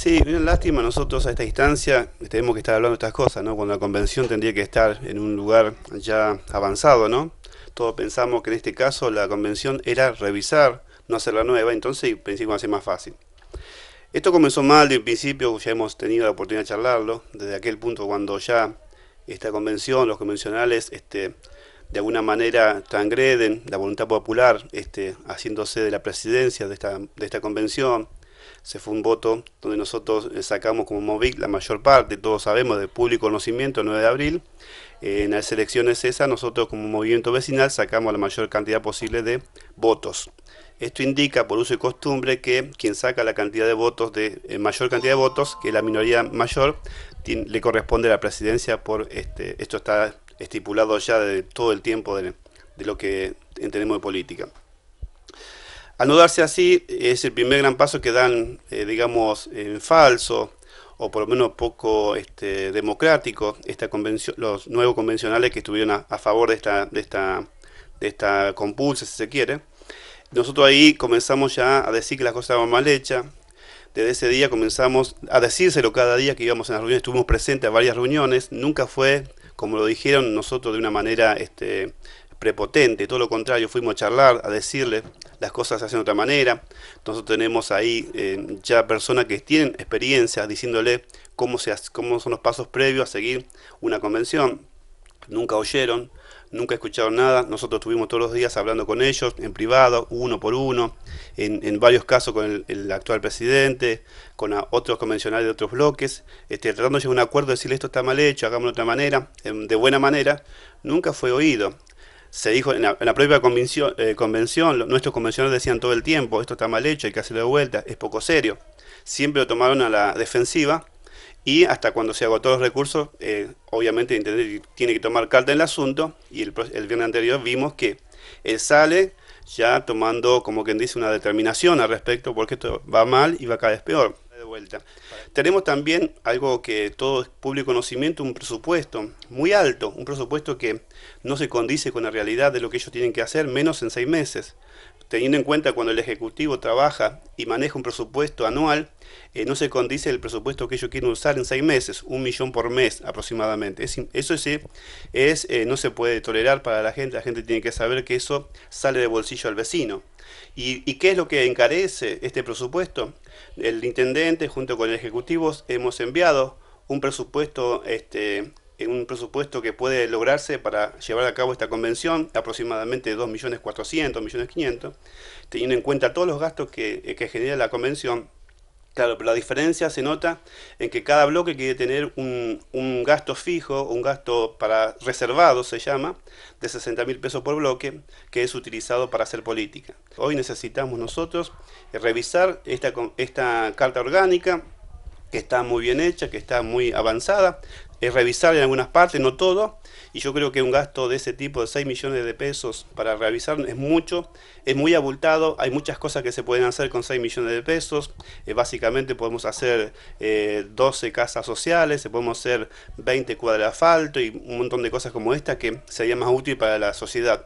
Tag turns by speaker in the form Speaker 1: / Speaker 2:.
Speaker 1: Sí, una lástima nosotros a esta instancia este, tenemos que estar hablando de estas cosas, ¿no? Cuando la convención tendría que estar en un lugar ya avanzado, ¿no? Todos pensamos que en este caso la convención era revisar, no hacer la nueva, entonces pensamos principio a ser más fácil. Esto comenzó mal de principio, ya hemos tenido la oportunidad de charlarlo, desde aquel punto cuando ya esta convención, los convencionales, este, de alguna manera transgreden la voluntad popular, este, haciéndose de la presidencia de esta, de esta convención, se fue un voto donde nosotros eh, sacamos como Movic la mayor parte, todos sabemos, de público conocimiento, el 9 de abril. Eh, en las elecciones esas, nosotros como movimiento vecinal sacamos la mayor cantidad posible de votos. Esto indica por uso y costumbre que quien saca la cantidad de votos de eh, mayor cantidad de votos, que la minoría mayor, le corresponde a la presidencia por este, esto está estipulado ya de todo el tiempo de lo que entendemos de política. Al no darse así, es el primer gran paso que dan, eh, digamos, en falso o por lo menos poco este, democrático, esta convención, los nuevos convencionales que estuvieron a, favor de esta, esta, de esta compulsa, si se quiere. Nosotros ahí comenzamos ya a decir que las cosas estaban mal hechas. Desde ese día comenzamos a decírselo cada día que íbamos a las reuniones, estuvimos presentes a varias reuniones. Nunca fue, como lo dijeron nosotros, de una manera este, prepotente, todo lo contrario, fuimos a charlar, a decirle, las cosas se hacen de otra manera. Nosotros tenemos ahí eh, ya personas que tienen experiencia diciéndole cómo, se, cómo son los pasos previos a seguir una convención. Nunca oyeron, nunca escucharon nada. Nosotros estuvimos todos los días hablando con ellos, en privado, uno por uno, en, varios casos con el, actual presidente, con otros convencionales de otros bloques, este, tratando de llegar a un acuerdo, decirle esto está mal hecho, hagámoslo de otra manera, em, de buena manera, nunca fue oído se dijo en la, propia eh, convención, convención nuestros convencionales decían todo el tiempo, esto está mal hecho, hay que hacerlo de vuelta, es poco serio. Siempre lo tomaron a la defensiva y hasta cuando se agotó los recursos, eh, obviamente tiene que tomar carta en el asunto y el, el viernes anterior vimos que él sale ya tomando, como quien dice, una determinación al respecto porque esto va mal y va cada vez peor. Tenemos también algo que todo es público conocimiento, un presupuesto muy alto, un presupuesto que no se condice con la realidad de lo que ellos tienen que hacer, menos en seis meses teniendo en cuenta cuando el Ejecutivo trabaja y maneja un presupuesto anual, eh, no se condice el presupuesto que ellos quieren usar en seis meses, un millón por mes aproximadamente. eso sí, es, eh, no se puede tolerar para la gente, la gente tiene que saber que eso sale de bolsillo al vecino. ¿Y, qué es lo que encarece este presupuesto? El intendente junto con el Ejecutivo hemos enviado un presupuesto este, un presupuesto que puede lograrse para llevar a cabo esta convención, aproximadamente 2.400.000, 2.500.000, teniendo en cuenta todos los gastos que, eh, genera la convención. Claro, la diferencia se nota en que cada bloque quiere tener un, gasto fijo, un gasto para reservado se llama, de 60 mil pesos por bloque, que es utilizado para hacer política. Hoy necesitamos nosotros revisar esta, esta carta orgánica, que está muy bien hecha, que está muy avanzada, es revisar en algunas partes, no todo, y yo creo que un gasto de ese tipo de 6 millones de pesos para revisar es mucho, es muy abultado, hay muchas cosas que se pueden hacer con 6 millones de pesos, eh, básicamente podemos hacer 12 eh, casas sociales, se podemos hacer 20 cuadras de asfalto y un montón de cosas como esta que sería más útil para la sociedad.